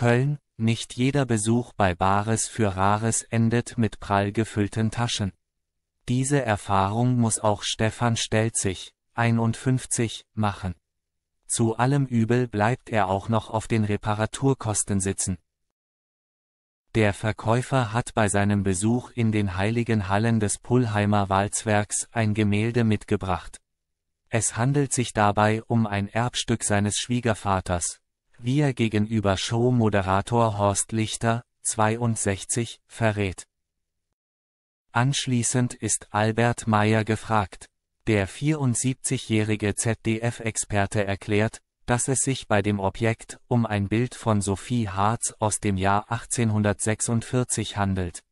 Köln, nicht jeder Besuch bei Bares für Rares endet mit prall gefüllten Taschen. Diese Erfahrung muss auch Stefan Stelzig, 51, machen. Zu allem Übel bleibt er auch noch auf den Reparaturkosten sitzen. Der Verkäufer hat bei seinem Besuch in den heiligen Hallen des Pullheimer Walzwerks ein Gemälde mitgebracht. Es handelt sich dabei um ein Erbstück seines Schwiegervaters, wie er gegenüber Showmoderator Horst Lichter, 62, verrät. Anschließend ist Albert Meyer gefragt. Der 74-jährige ZDF-Experte erklärt, dass es sich bei dem Objekt um ein Bild von Sophie Harz aus dem Jahr 1846 handelt.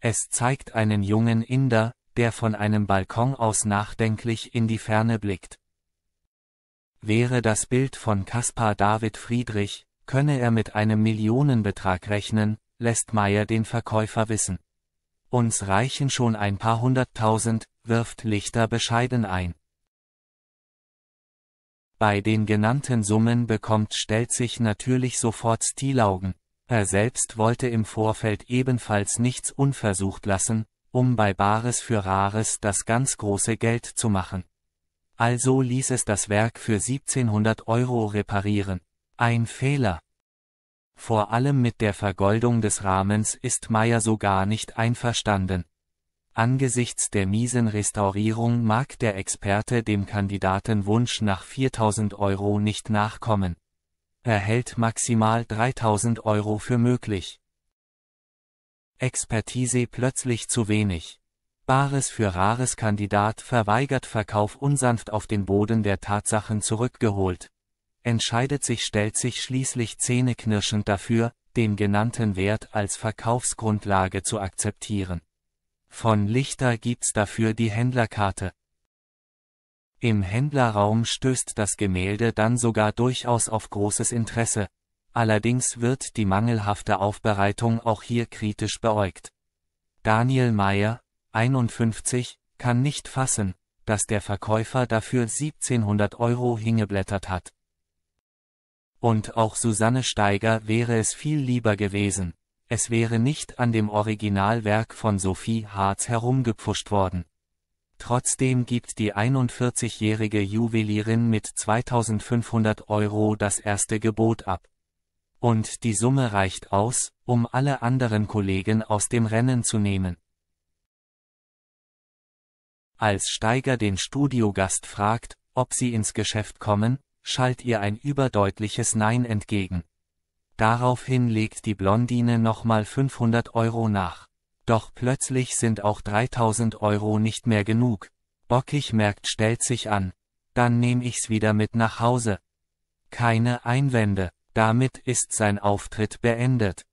Es zeigt einen jungen Inder, der von einem Balkon aus nachdenklich in die Ferne blickt. Wäre das Bild von Caspar David Friedrich, könne er mit einem Millionenbetrag rechnen, lässt Meyer den Verkäufer wissen. Uns reichen schon ein paar hunderttausend, wirft Lichter bescheiden ein. Bei den genannten Summen bekommt stellt sich natürlich sofort Stilaugen. Er selbst wollte im Vorfeld ebenfalls nichts unversucht lassen, um bei Bares für Rares das ganz große Geld zu machen also ließ es das Werk für 1700 Euro reparieren. Ein Fehler. Vor allem mit der Vergoldung des Rahmens ist Meyer so gar nicht einverstanden. Angesichts der miesen Restaurierung mag der Experte dem Kandidatenwunsch nach 4000 Euro nicht nachkommen. Er hält maximal 3000 Euro für möglich. Expertise plötzlich zu wenig. Bares für Rares Kandidat verweigert Verkauf unsanft auf den Boden der Tatsachen zurückgeholt. Entscheidet sich stellt sich schließlich zähneknirschend dafür, den genannten Wert als Verkaufsgrundlage zu akzeptieren. Von Lichter gibt's dafür die Händlerkarte. Im Händlerraum stößt das Gemälde dann sogar durchaus auf großes Interesse. Allerdings wird die mangelhafte Aufbereitung auch hier kritisch beäugt. Daniel Meyer, 51, kann nicht fassen, dass der Verkäufer dafür 1700 Euro hingeblättert hat. Und auch Susanne Steiger wäre es viel lieber gewesen. Es wäre nicht an dem Originalwerk von Sophie Harz herumgepfuscht worden. Trotzdem gibt die 41-jährige Juwelierin mit 2500 Euro das erste Gebot ab. Und die Summe reicht aus, um alle anderen Kollegen aus dem Rennen zu nehmen. Als Steiger den Studiogast fragt, ob sie ins Geschäft kommen, schallt ihr ein überdeutliches Nein entgegen. Daraufhin legt die Blondine nochmal 500 Euro nach. Doch plötzlich sind auch 3000 Euro nicht mehr genug. Bockig merkt stellt sich an. Dann nehm ich's wieder mit nach Hause. Keine Einwände. Damit ist sein Auftritt beendet.